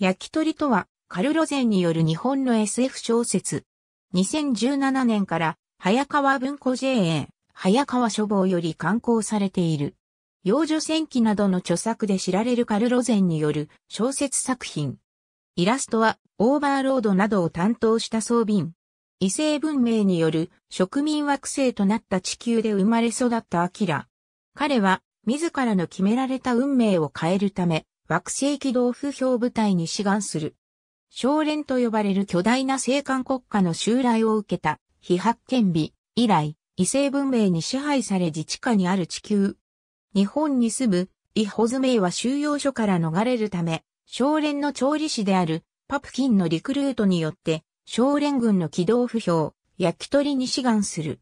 焼き鳥とは、カルロゼンによる日本の SF 小説。2017年から、早川文庫 JA、早川書房より刊行されている。幼女戦記などの著作で知られるカルロゼンによる小説作品。イラストは、オーバーロードなどを担当した装備員。異性文明による植民惑星となった地球で生まれ育ったアキラ。彼は、自らの決められた運命を変えるため、惑星軌道不評部隊に志願する。少連と呼ばれる巨大な生還国家の襲来を受けた、非発見日以来、異性文明に支配され自治下にある地球。日本に住む、イホズメイは収容所から逃れるため、少連の調理師である、パプキンのリクルートによって、少連軍の軌動不評、焼き鳥に志願する。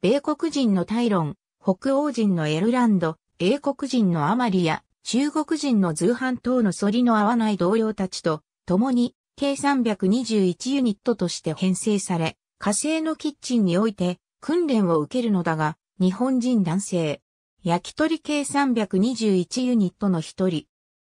米国人のタイロン、北欧人のエルランド、英国人のアマリア、中国人の通販等の反りの合わない同僚たちと共に計321ユニットとして編成され、火星のキッチンにおいて訓練を受けるのだが、日本人男性。焼き鳥系321ユニットの一人。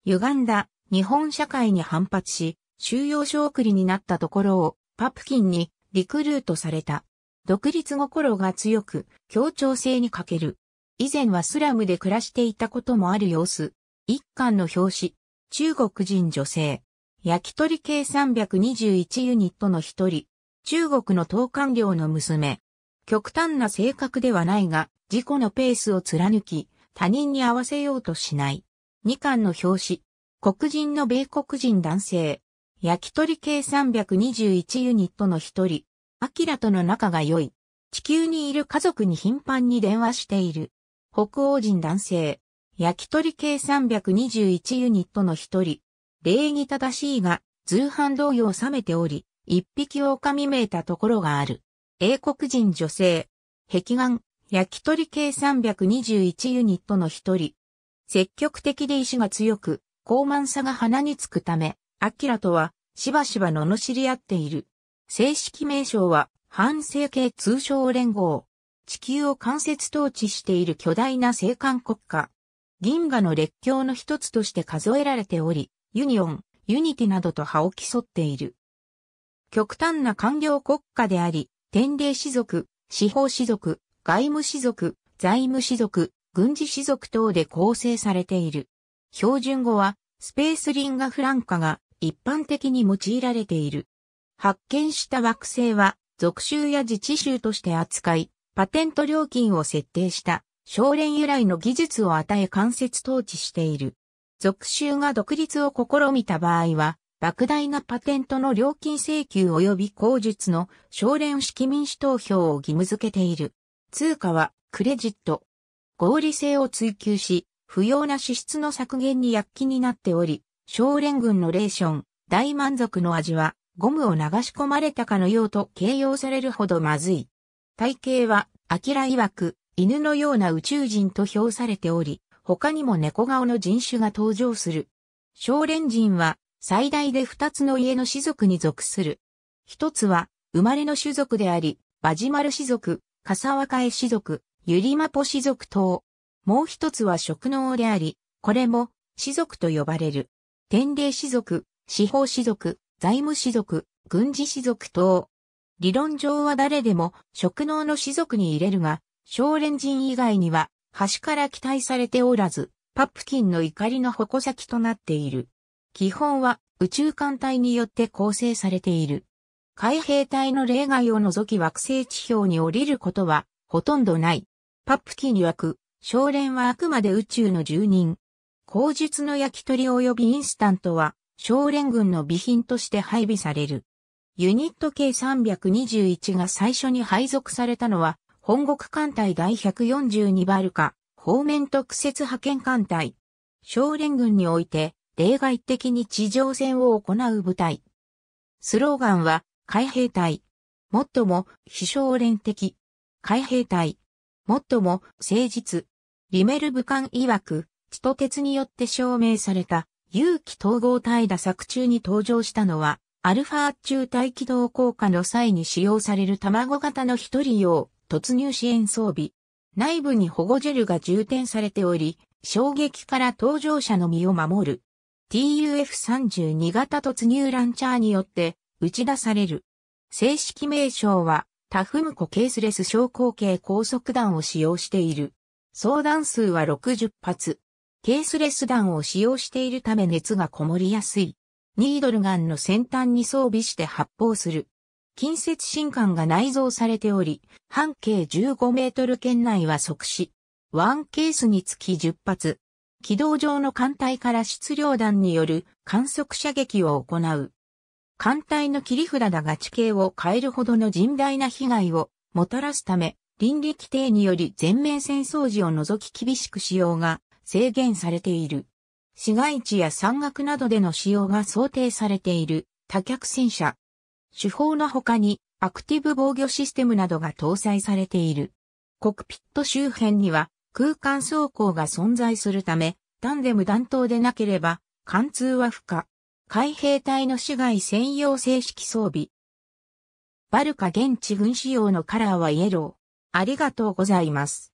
歪んだ日本社会に反発し、収容所送りになったところをパプキンにリクルートされた。独立心が強く、協調性に欠ける。以前はスラムで暮らしていたこともある様子。一巻の表紙、中国人女性、焼き鳥系321ユニットの一人、中国の東官僚の娘。極端な性格ではないが、自己のペースを貫き、他人に合わせようとしない。二巻の表紙、黒人の米国人男性、焼き鳥系321ユニットの一人、アキラとの仲が良い。地球にいる家族に頻繁に電話している。北欧人男性、焼き鳥系321ユニットの一人、礼儀正しいが、通販同様冷めており、一匹狼めいたところがある。英国人女性、壁眼、焼き鳥系321ユニットの一人。積極的で意志が強く、高慢さが鼻につくため、アキラとは、しばしば罵り合っている。正式名称は、反政系通称連合。地球を間接統治している巨大な政官国家。銀河の列強の一つとして数えられており、ユニオン、ユニティなどと葉を競っている。極端な官僚国家であり、天霊士族、司法士族、外務士族、財務士族、軍事士族等で構成されている。標準語は、スペースリンガフランカが一般的に用いられている。発見した惑星は、属州や自治州として扱い、パテント料金を設定した。少年由来の技術を与え間接統治している。属州が独立を試みた場合は、莫大なパテントの料金請求及び口述の少年式民主投票を義務付けている。通貨はクレジット。合理性を追求し、不要な支出の削減に躍起になっており、少年軍のレーション、大満足の味は、ゴムを流し込まれたかのようと形容されるほどまずい。体型は、明キ曰く、犬のような宇宙人と評されており、他にも猫顔の人種が登場する。少年人は最大で二つの家の種族に属する。一つは生まれの種族であり、バジマル氏族、カサワカエ氏族、ユリマポ氏族等。もう一つは職能であり、これも士族と呼ばれる。天霊士族、司法士族、財務士族、軍事士族等。理論上は誰でも職能の士族に入れるが、少年人以外には、端から期待されておらず、パプキンの怒りの矛先となっている。基本は宇宙艦隊によって構成されている。海兵隊の例外を除き惑星地表に降りることはほとんどない。パプキン曰く、少年はあくまで宇宙の住人。口述の焼き鳥及びインスタントは少年軍の備品として配備される。ユニット K321 が最初に配属されたのは本国艦隊第142バルカ、方面特設派遣艦隊。少連軍において、例外的に地上戦を行う部隊。スローガンは、海兵隊。もっとも、非少連的。海兵隊。もっとも、誠実。リメル武官曰く、地と鉄によって証明された、勇気統合隊打作中に登場したのは、アルファ中大気動効果の際に使用される卵型の一人用突入支援装備。内部に保護ジェルが充填されており、衝撃から搭乗者の身を守る。TUF32 型突入ランチャーによって打ち出される。正式名称はタフムコケースレス昇降系高速弾を使用している。相談数は60発。ケースレス弾を使用しているため熱がこもりやすい。ニードルガンの先端に装備して発砲する。近接新幹が内蔵されており、半径15メートル圏内は即死。ワンケースにつき10発。軌道上の艦隊から質量弾による観測射撃を行う。艦隊の切り札だが地形を変えるほどの甚大な被害をもたらすため、倫理規定により全面戦争時を除き厳しく使用が制限されている。市街地や山岳などでの使用が想定されている多脚戦車、手法の他にアクティブ防御システムなどが搭載されている。コクピット周辺には空間走行が存在するため、タンデム弾頭でなければ貫通は不可。海兵隊の市外専用正式装備。バルカ現地軍仕様のカラーはイエロー。ありがとうございます。